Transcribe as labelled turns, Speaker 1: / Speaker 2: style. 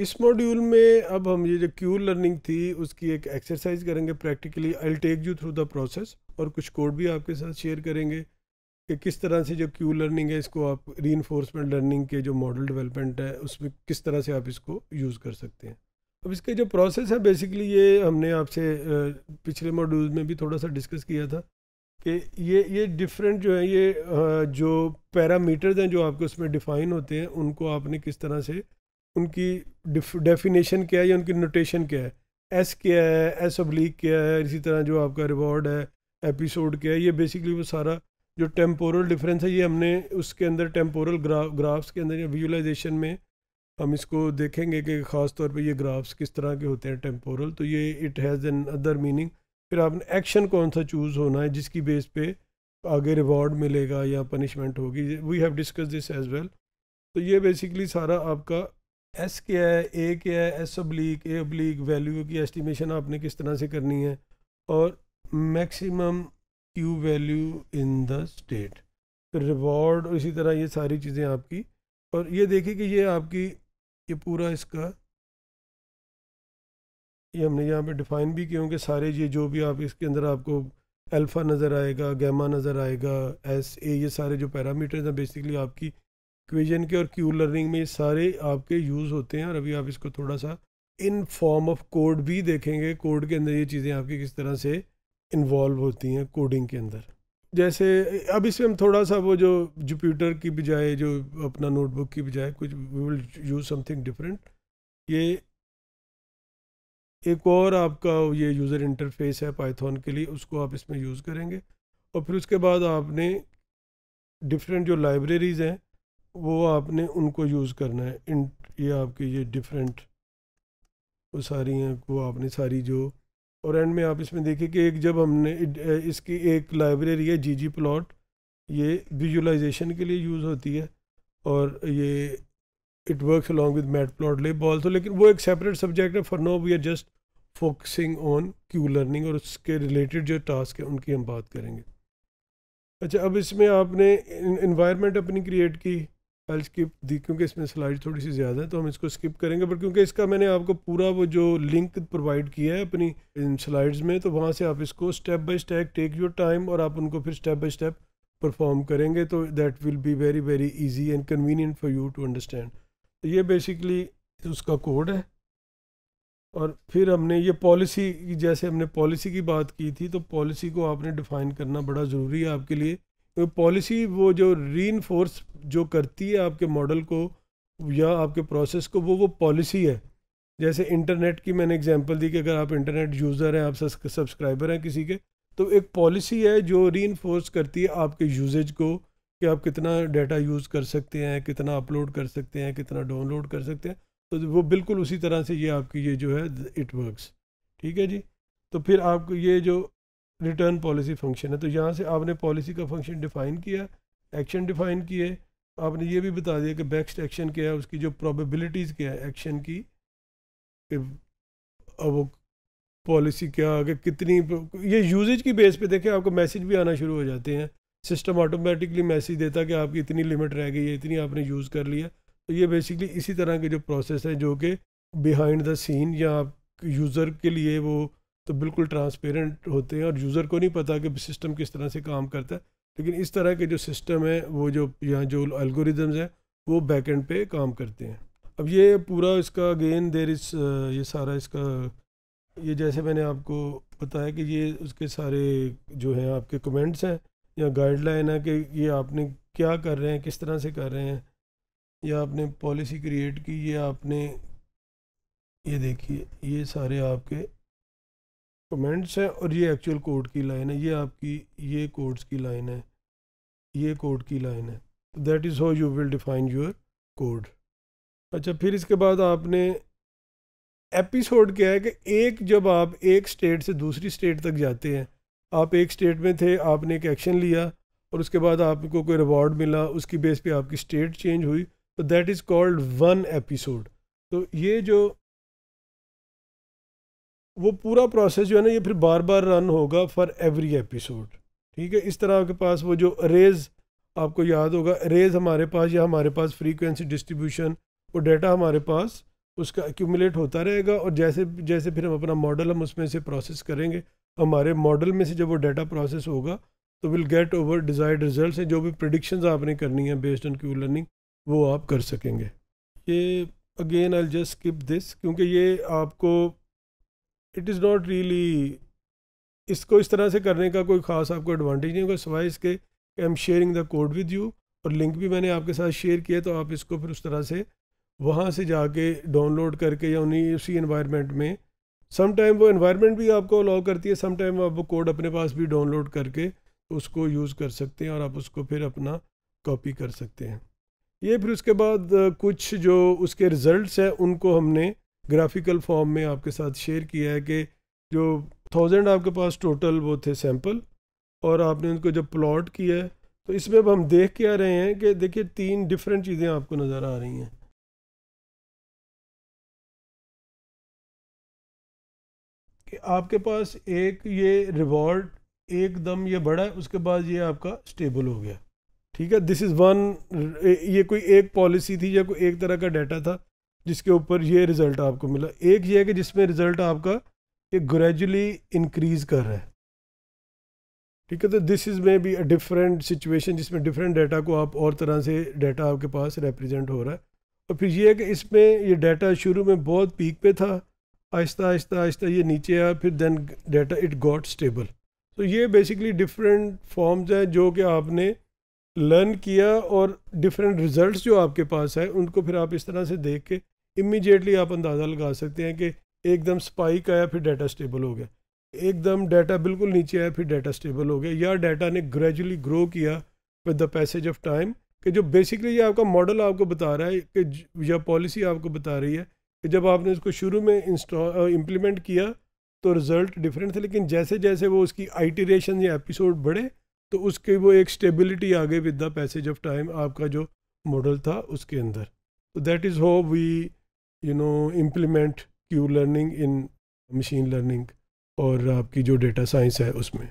Speaker 1: इस मॉड्यूल में अब हम ये जो क्यू लर्निंग थी उसकी एक एक्सरसाइज करेंगे practically I take you through the process और कुछ कोड भी आपके साथ शेयर करेंगे कि किस तरह से जो क्यू लर्निंग है इसको आप री लर्निंग के जो मॉडल डेवलपमेंट है उसमें किस तरह से आप इसको यूज़ कर सकते हैं अब इसके जो प्रोसेस है बेसिकली ये हमने आपसे पिछले मॉड्यूल में भी थोड़ा सा डिस्कस किया था कि ये ये डिफरेंट जो है ये जो पैरामीटर्स हैं जो आपके उसमें डिफ़ाइन होते हैं उनको आपने किस तरह से उनकी डेफिनेशन क्या है या उनकी नोटेशन क्या है एस क्या है एस अब्लीग क्या है इसी तरह जो आपका रिवॉर्ड है एपिसोड क्या है ये बेसिकली वो सारा जो टेम्पोरल डिफरेंस है ये हमने उसके अंदर टेम्पोरल ग्राफ ग्राफ्स के अंदर या विजुलाइजेशन में हम इसको देखेंगे कि ख़ास तौर पे ये ग्राफ्स किस तरह के होते हैं टेम्पोरल तो ये it has another meaning फिर आपने एक्शन कौन सा चूज़ होना है जिसकी बेस पे आगे रिवॉर्ड मिलेगा या पनिशमेंट होगी we have discuss this as well तो ये बेसिकली सारा आपका एस क्या है ए क्या है S oblique A oblique value की एस्टिमेशन आपने किस तरह से करनी है और maximum Q value in the state फिर रिवॉर्ड और इसी तरह ये सारी चीज़ें आपकी और ये देखिए कि ये आपकी ये पूरा इसका ये हमने यहाँ पे डिफाइन भी किया कि सारे ये जो भी आप इसके अंदर आपको अल्फ़ा नज़र आएगा गैमा नज़र आएगा एस ए ये सारे जो पैरामीटर्स हैं बेसिकली आपकी क्विजन के और क्यू लर्निंग में ये सारे आपके यूज़ होते हैं और अभी आप इसको थोड़ा सा इन फॉर्म ऑफ कोड भी देखेंगे कोड के अंदर ये चीज़ें आपकी किस तरह से इन्वॉल्व होती हैं कोडिंग के अंदर जैसे अब इसमें हम थोड़ा सा वो जो जुपिटर की बजाय जो अपना नोटबुक की बजाय कुछ we will use something different ये एक और आपका ये यूज़र इंटरफेस है पाइथन के लिए उसको आप इसमें यूज़ करेंगे और फिर उसके बाद आपने डिफरेंट जो लाइब्रेरीज़ हैं वो आपने उनको यूज़ करना है इन ये आपके ये डिफरेंट वो सारी हैं वो आपने सारी जो और एंड में आप इसमें देखिए कि एक जब हमने इसकी एक लाइब्रेरी है जीजी प्लॉट ये विजुलाइजेशन के लिए यूज़ होती है और ये it works along with Matplotlib तो लेकिन वो एक सेपरेट सब्जेक्ट है for now we are just focusing on Q learning और उसके रिलेटेड जो टास्क है उनकी हम बात करेंगे अच्छा अब इसमें आपने इन्वायरमेंट अपनी क्रिएट की आई स्किप दी क्योंकि इसमें स्लाइड थोड़ी सी ज़्यादा है तो हम इसको स्किप करेंगे पर क्योंकि इसका मैंने आपको पूरा वो जो लिंक प्रोवाइड किया है अपनी इन स्लाइड्स में तो वहाँ से आप इसको step by step take your time और आप उनको फिर स्टेप बाय स्टेप परफॉर्म करेंगे तो that will be very very easy and convenient for you to understand तो ये बेसिकली उसका कोड है और फिर हमने ये पॉलिसी जैसे हमने पॉलिसी की बात की थी तो पॉलिसी को आपने डिफ़ाइन करना बड़ा ज़रूरी है आपके लिए पॉलिसी तो वो जो री जो करती है आपके मॉडल को या आपके प्रोसेस को वो वो पॉलिसी है जैसे इंटरनेट की मैंने एग्जांपल दी कि अगर आप इंटरनेट यूज़र हैं आप सब्सक्राइबर हैं किसी के तो एक पॉलिसी है जो री करती है आपके यूजेज को कि आप कितना डाटा यूज़ कर सकते हैं कितना अपलोड कर सकते हैं कितना डाउनलोड कर सकते हैं तो वो बिल्कुल उसी तरह से ये आपकी ये जो है इट वर्कस ठीक है जी तो फिर आपको ये जो रिटर्न पॉलिसी फंक्शन है तो यहाँ से आपने पॉलिसी का फंक्शन डिफाइन किया एक्शन डिफाइन किए आपने ये भी बता दिया कि बेस्ट एक्शन क्या है उसकी जो प्रोबेबिलिटीज़ क्या है एक्शन की कि वो पॉलिसी क्या कि कितनी ये यूजेज की बेस पे देखें आपको मैसेज भी आना शुरू हो जाते हैं सिस्टम ऑटोमेटिकली मैसेज देता कि आपकी इतनी लिमिट रह गई है इतनी आपने यूज़ कर लिया तो ये बेसिकली इसी तरह के जो प्रोसेस है जो कि बिहाइंड द सीन या आप यूज़र के लिए वो तो बिल्कुल ट्रांसपेरेंट होते हैं और यूज़र को नहीं पता कि सिस्टम किस तरह से काम करता है लेकिन इस तरह के जो सिस्टम है वो जो यहाँ जो एल्गोरिदम्स हैं वो बैक एंड पे काम करते हैं अब ये पूरा इसका अगेन देर इस ये सारा इसका ये जैसे मैंने आपको बताया कि ये उसके सारे जो हैं आपके कमेंट्स हैं या गाइडलाइन है कि ये आपने क्या कर रहे हैं किस तरह से कर रहे हैं या आपने पॉलिसी क्रिएट की ये आपने ये देखिए ये सारे आपके कमेंट्स हैं और ये एक्चुअल कोड की लाइन है ये आपकी ये कोड्स की लाइन है ये कोड की लाइन है that is how you will define your code अच्छा फिर इसके बाद आपने एपिसोड क्या है कि एक जब आप एक स्टेट से दूसरी स्टेट तक जाते हैं आप एक स्टेट में थे आपने एक एक्शन लिया और उसके बाद आपको कोई रिवॉर्ड मिला उसकी बेस पे आपकी स्टेट चेंज हुई तो that is called one episode तो ये जो वो पूरा प्रोसेस जो है ना ये फिर बार बार रन होगा फॉर एवरी एपिसोड ठीक है इस तरह आपके पास वो जो अरेज आपको याद होगा अरेज हमारे पास या हमारे पास फ्रीक्वेंसी डिस्ट्रीब्यूशन वो डेटा हमारे पास उसका एक्यूमुलेट होता रहेगा और जैसे जैसे फिर हम अपना मॉडल हम उसमें से प्रोसेस करेंगे हमारे मॉडल में से जब वो डेटा प्रोसेस होगा तो will get our desired result जो भी प्रडिक्शन आपने करनी है बेस्ड ऑन क्यू लर्निंग वो आप कर सकेंगे ये again I just skip this क्योंकि ये आपको इट इज़ नॉट रियली इसको इस तरह से करने का कोई ख़ास आपको एडवांटेज नहीं होगा सिवाय इसके I am sharing the code with you और लिंक भी मैंने आपके साथ शेयर किया तो आप इसको फिर उस तरह से वहाँ से जाके डाउनलोड करके या उन्हीं उसी इन्वायरमेंट में सम टाइम वो इन्वायरमेंट भी आपको अलाउ करती है सम टाइम आप वो कोड अपने पास भी डाउनलोड करके तो उसको यूज़ कर सकते हैं और आप उसको फिर अपना कॉपी कर सकते हैं ये फिर उसके बाद कुछ जो उसके रिज़ल्ट हैं उनको हमने ग्राफिकल फॉर्म में आपके साथ शेयर किया है कि जो थाउजेंड आपके पास टोटल वो थे सैम्पल और आपने उनको जब प्लॉट किया है तो इसमें अब हम देख के आ रहे हैं कि देखिए तीन डिफरेंट चीज़ें आपको नज़र आ रही हैं कि आपके पास एक ये रिवॉर्ड एकदम ये बड़ा है उसके बाद ये आपका स्टेबल हो गया ठीक है दिस इज़ वन ये कोई एक पॉलिसी थी या कोई एक तरह का डाटा था जिसके ऊपर ये रिज़ल्ट आपको मिला एक ये है कि जिसमें रिज़ल्ट आपका ये ग्रेजुअली इंक्रीज़ कर रहा है ठीक है तो this is maybe a different situation जिसमें डिफरेंट डाटा को आप और तरह से डाटा आपके पास रिप्रेजेंट हो रहा है और फिर ये है कि इसमें ये डाटा शुरू में बहुत पीक पे था आहिस्ता आहिस्ता आहिस्ता ये नीचे आया फिर then data it got stable तो ये बेसिकली डिफरेंट फॉर्म्स हैं जो कि आपने लर्न किया और डिफरेंट रिजल्ट्स जो आपके पास है उनको फिर आप इस तरह से देख के इमीजिएटली आप अंदाज़ा लगा सकते हैं कि एकदम स्पाइक आया फिर डाटा स्टेबल हो गया एकदम डाटा बिल्कुल नीचे आया फिर डाटा स्टेबल हो गया या डाटा ने ग्रेजुअली ग्रो किया with the passage of time कि जो बेसिकली ये आपका मॉडल आपको बता रहा है कि या पॉलिसी आपको बता रही है कि जब आपने इसको शुरू में इंस्टॉल इम्प्लीमेंट किया तो रिज़ल्ट डिफरेंट थे लेकिन जैसे जैसे वो उसकी आइटरेशन या एपिसोड बढ़े तो उसके वो एक स्टेबिलिटी आ गई with the passage of time आपका जो मॉडल था उसके अंदर तो that is how we you know implement Q learning in machine learning और आपकी जो डेटा साइंस है उसमें